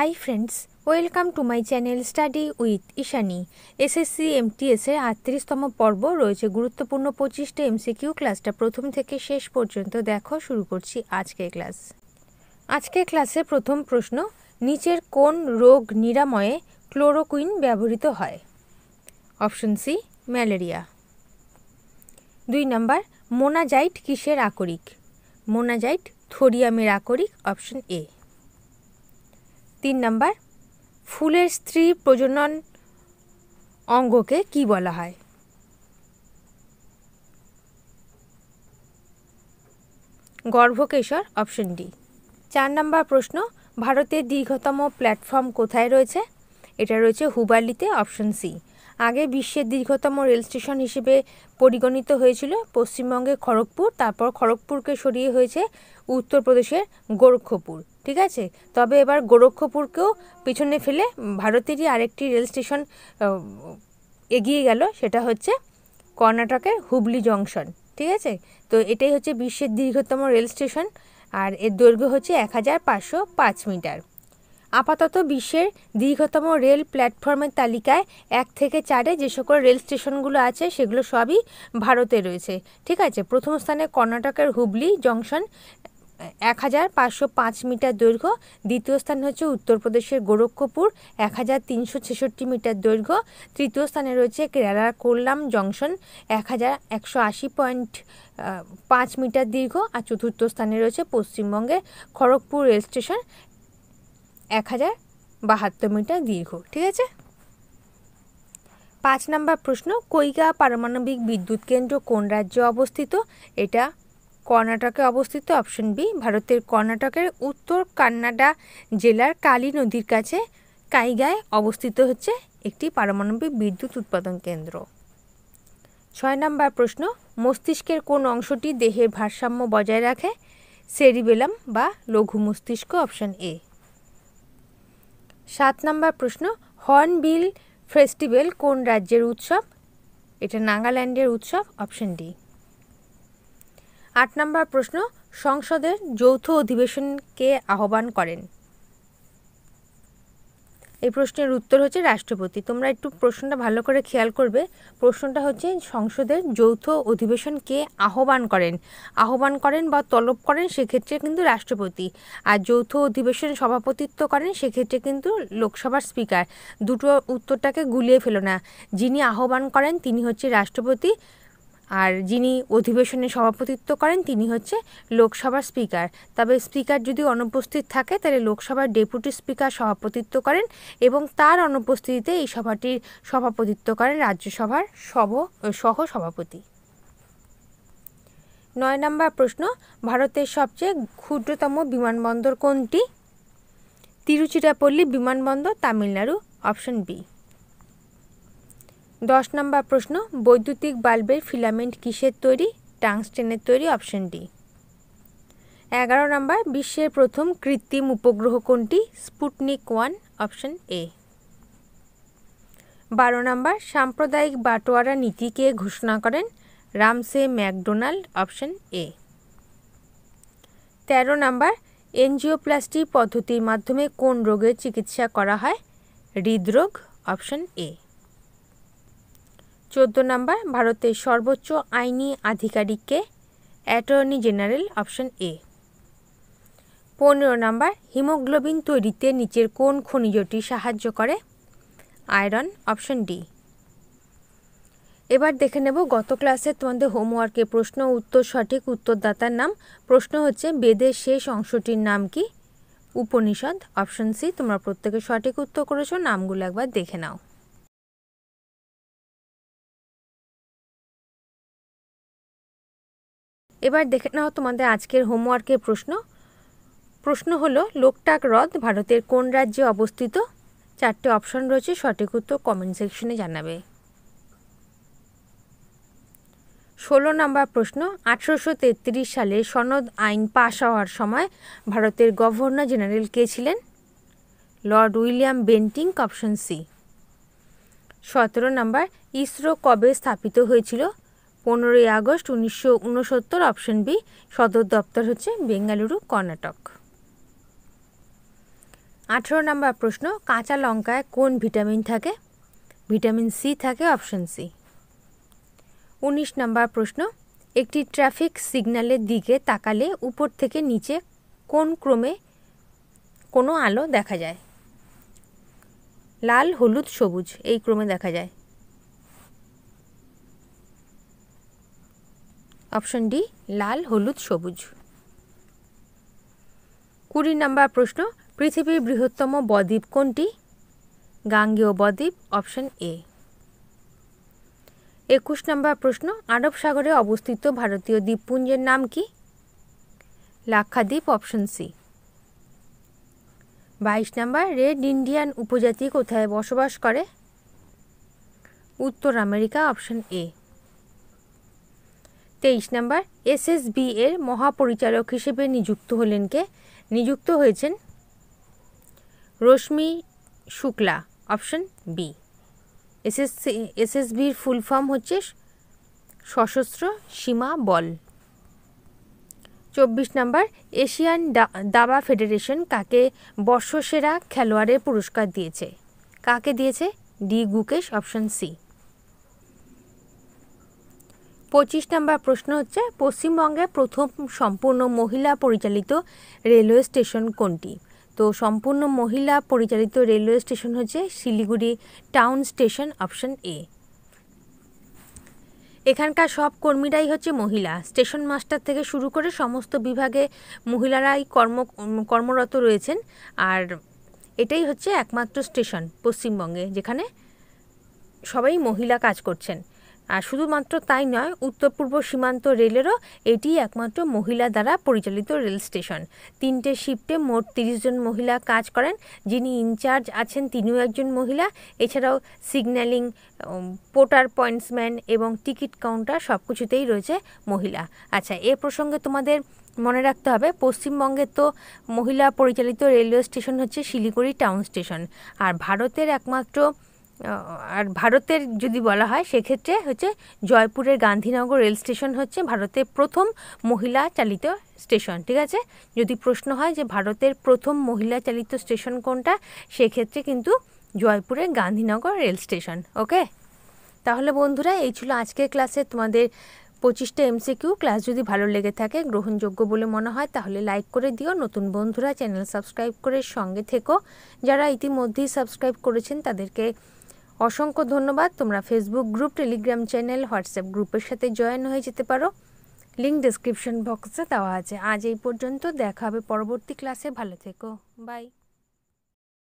high friends welcome to my channel study with Ishani SSC এমটিএসের আটত্রিশতম পর্ব রয়েছে গুরুত্বপূর্ণ পঁচিশটা এমসিকিউ ক্লাসটা প্রথম থেকে শেষ পর্যন্ত দেখো শুরু করছি আজকের ক্লাস আজকের ক্লাসে প্রথম প্রশ্ন নিচের কোন রোগ নিরাময়ে ক্লোরোকুইন ব্যবহৃত হয় অপশন সি ম্যালেরিয়া দুই নম্বর মোনাজাইট কিসের আকরিক মোনাজাইট থোরিয়ামের আকরিক অপশন এ তিন নাম্বার ফুলের স্ত্রী প্রজনন অঙ্গকে কি বলা হয় গর্ভকেশর অপশন ডি চার নাম্বার প্রশ্ন ভারতের দীর্ঘতম প্ল্যাটফর্ম কোথায় রয়েছে এটা রয়েছে হুবালিতে অপশন সি আগে বিশ্বের দীর্ঘতম রেল স্টেশন হিসেবে পরিগণিত হয়েছিল পশ্চিমবঙ্গের খড়গপুর তারপর খড়গপুরকে সরিয়ে হয়েছে উত্তরপ্রদেশের গোরক্ষপুর ঠিক আছে তবে এবার গোরক্ষপুরকেও পিছনে ফেলে ভারতেরই আরেকটি রেল স্টেশন এগিয়ে গেল সেটা হচ্ছে কর্ণাটকের হুবলি জংশন ঠিক আছে তো এটাই হচ্ছে বিশ্বের দীর্ঘতম রেল স্টেশন আর এর দৈর্ঘ্য হচ্ছে এক হাজার পাঁচশো পাঁচ মিটার আপাতত বিশ্বের দীর্ঘতম রেল প্ল্যাটফর্মের তালিকায় এক থেকে চারে যে সকল রেল স্টেশনগুলো আছে সেগুলো সবই ভারতে রয়েছে ঠিক আছে প্রথম স্থানে কর্ণাটকের হুবলি জংশন এক হাজার পাঁচশো পাঁচ মিটার দৈর্ঘ্য দ্বিতীয় স্থানে হচ্ছে উত্তরপ্রদেশের গোরক্ষপুর এক হাজার তিনশো ছেষট্টি মিটার দৈর্ঘ্য তৃতীয় স্থানে রয়েছে কেরালার কোল্লাম জংশন এক হাজার একশো আশি পয়েন্ট পাঁচ মিটার দীর্ঘ আর চতুর্থ স্থানে রয়েছে পশ্চিমবঙ্গের খড়গপুর রেল স্টেশন এক হাজার বাহাত্তর মিটার দীর্ঘ ঠিক আছে পাঁচ নম্বর প্রশ্ন কৈগা পারমাণবিক বিদ্যুৎ কেন্দ্র কোন রাজ্যে অবস্থিত এটা কর্ণাটকে অবস্থিত অপশন বি ভারতের কর্ণাটকের উত্তর কান্নাডা জেলার কালী নদীর কাছে কাইগায় অবস্থিত হচ্ছে একটি পারমাণবিক বিদ্যুৎ উৎপাদন কেন্দ্র ছয় নম্বর প্রশ্ন মস্তিষ্কের কোন অংশটি দেহের ভারসাম্য বজায় রাখে সেরিবেলাম বা লঘু মস্তিষ্ক অপশন এ সাত নম্বর প্রশ্ন হর্নবিল ফেস্টিভ্যাল কোন রাজ্যের উৎসব এটা নাগাল্যান্ডের উৎসব অপশন ডি আট নম্বর প্রশ্ন সংসদের যৌথ অধিবেশনকে আহ্বান করেন এই প্রশ্নের উত্তর হচ্ছে রাষ্ট্রপতি তোমরা একটু প্রশ্নটা ভালো করে খেয়াল করবে প্রশ্নটা হচ্ছে সংসদের যৌথ অধিবেশনকে আহ্বান করেন আহ্বান করেন বা তলব করেন সেক্ষেত্রে কিন্তু রাষ্ট্রপতি আর যৌথ অধিবেশন সভাপতিত্ব করেন সেক্ষেত্রে কিন্তু লোকসভার স্পিকার দুটো উত্তরটাকে গুলিয়ে ফেলো না যিনি আহ্বান করেন তিনি হচ্ছে রাষ্ট্রপতি আর যিনি অধিবেশনে সভাপতিত্ব করেন তিনি হচ্ছে লোকসভার স্পিকার তবে স্পিকার যদি অনুপস্থিত থাকে তাহলে লোকসভার ডেপুটি স্পিকার সভাপতিত্ব করেন এবং তার অনুপস্থিতিতে এই সভাটির সভাপতিত্ব করেন রাজ্যসভার সভ সহ সভাপতি নয় নম্বর প্রশ্ন ভারতের সবচেয়ে ক্ষুদ্রতম বিমানবন্দর কোনটি তিরুচিরাপল্লী বিমানবন্দর তামিলনাড়ু অপশন বি দশ নম্বর প্রশ্ন বৈদ্যুতিক বাল্বের ফিলামেন্ট কিসের তৈরি টাংস্টেনের তৈরি অপশন ডি এগারো নম্বর বিশ্বের প্রথম কৃত্রিম উপগ্রহ কোনটি স্পুটনিক ওয়ান অপশন এ বারো নম্বর সাম্প্রদায়িক বাটোয়ারা নীতিকে ঘোষণা করেন রামসে ম্যাকডোনাল্ড অপশন এ তেরো নম্বর এনজিওপ্লাস্টি পদ্ধতির মাধ্যমে কোন রোগের চিকিৎসা করা হয় হৃদরোগ অপশন এ চোদ্দ নম্বর ভারতের সর্বোচ্চ আইনি আধিকারিককে অ্যাটর্নি জেনারেল অপশন এ পনেরো নম্বর হিমোগ্লোবিন তৈরিতে নিচের কোন খনিজটি সাহায্য করে আয়রন অপশন ডি এবার দেখে নেব গত ক্লাসে তোমাদের হোমওয়ার্কে প্রশ্ন উত্তর সঠিক উত্তরদাতার নাম প্রশ্ন হচ্ছে বেদের শেষ অংশটির নাম কি উপনিষদ অপশন সি তোমরা প্রত্যেকে সঠিক উত্তর করেছো নামগুলো একবার দেখে নাও এবার দেখে নাও তোমাদের আজকের হোমওয়ার্কের প্রশ্ন প্রশ্ন হলো লোকটাক হ্রদ ভারতের কোন রাজ্যে অবস্থিত চারটে অপশন রয়েছে সঠিক উত্তর কমেন্ট সেকশনে জানাবে ষোলো নম্বর প্রশ্ন আঠেরোশো তেত্রিশ সালে সনদ আইন পাশ হওয়ার সময় ভারতের গভর্নর জেনারেল কে ছিলেন lord William Bentinck option C সতেরো নম্বর ইসরো কবে স্থাপিত হয়েছিল পনেরোই আগস্ট উনিশশো উনসত্তর অপশন বি সদর দপ্তর হচ্ছে বেঙ্গালুরু কর্ণাটক আঠেরো নম্বর প্রশ্ন কাঁচা লঙ্কায় কোন ভিটামিন থাকে ভিটামিন সি থাকে অপশন সি উনিশ নম্বর প্রশ্ন একটি ট্রাফিক সিগন্যালের দিকে তাকালে উপর থেকে নিচে কোন ক্রমে কোনো আলো দেখা যায় লাল হলুদ সবুজ এই ক্রমে দেখা যায় অপশন ডি লাল হলুদ সবুজ কুড়ি নাম্বার প্রশ্ন পৃথিবীর বৃহত্তম বদ্বীপ কোনটি গাঙ্গেয় বদ্বীপ অপশন এ একুশ নাম্বার প্রশ্ন আরব সাগরে অবস্থিত ভারতীয় দ্বীপপুঞ্জের নাম কি লাক্ষাদ্বীপ অপশন সি বাইশ নাম্বার রেড ইন্ডিয়ান উপজাতি কোথায় বসবাস করে উত্তর আমেরিকা অপশন এ তেইশ নাম্বার এসএসবি এর মহাপরিচালক হিসেবে নিযুক্ত হলেন কে নিযুক্ত হয়েছেন Rashmi Shukla option B SSC এসএসবির ফুল ফর্ম হচ্ছে সশস্ত্র সীমা বল চব্বিশ নাম্বার এশিয়ান দাবা ফেডারেশন কাকে বর্ষসেরা খেলোয়াড়ের পুরস্কার দিয়েছে কাকে দিয়েছে ডি গুকেশ অপশন সি পঁচিশ নম্বর প্রশ্ন হচ্ছে পশ্চিমবঙ্গে প্রথম সম্পূর্ণ মহিলা পরিচালিত রেলওয়ে স্টেশন কোনটি তো সম্পূর্ণ মহিলা পরিচালিত রেলওয়ে স্টেশন হচ্ছে Siliguri town station option A এখানকার সব কর্মীরাই হচ্ছে মহিলা স্টেশন মাস্টার থেকে শুরু করে সমস্ত বিভাগে মহিলারাই কর্ম কর্মরত রয়েছেন আর এটাই হচ্ছে একমাত্র স্টেশন পশ্চিমবঙ্গে যেখানে সবাই মহিলা কাজ করছেন আর শুধুমাত্র তাই নয় উত্তর পূর্ব সীমান্ত রেলেরও এটি একমাত্র মহিলা দ্বারা পরিচালিত রেল স্টেশন তিনটে শিফটে মোট তিরিশ জন মহিলা কাজ করেন যিনি ইনচার্জ আছেন তিনিও একজন মহিলা এছাড়াও সিগন্যালিং পোটার পয়েন্টসম্যান এবং টিকিট কাউন্টার সব কিছুতেই রয়েছে মহিলা আচ্ছা এ প্রসঙ্গে তোমাদের মনে রাখতে হবে পশ্চিমবঙ্গে তো মহিলা পরিচালিত রেলওয়ে স্টেশন হচ্ছে শিলিগুড়ি টাউন স্টেশন আর ভারতের একমাত্র আর ভারতের যদি বলা হয় সেক্ষেত্রে হচ্ছে জয়পুরের গান্ধীনগর রেল স্টেশন হচ্ছে ভারতের প্রথম মহিলা চালিত স্টেশন ঠিক আছে যদি প্রশ্ন হয় যে ভারতের প্রথম মহিলা চালিত স্টেশন কোনটা সেক্ষেত্রে কিন্তু জয়পুরের গান্ধীনগর রেল স্টেশন ওকে তাহলে বন্ধুরা এই ছিল আজকের ক্লাসে তোমাদের পঁচিশটা এমসিকিউ ক্লাস যদি ভালো লেগে থাকে গ্রহণযোগ্য বলে মনে হয় তাহলে লাইক করে দিও নতুন বন্ধুরা চ্যানেল সাবস্ক্রাইব করে সঙ্গে থেকো যারা ইতিমধ্যেই সাবস্ক্রাইব করেছেন তাদেরকে অসংখ্য ধন্যবাদ তোমরা Facebook group Telegram channel WhatsApp গ্রুপের সাথে জয়েন হয়ে যেতে পারো লিঙ্ক ডিসক্রিপশন বক্সে দেওয়া আছে আজ এই পর্যন্ত দেখা হবে পরবর্তী ক্লাসে ভালো থেকো বাই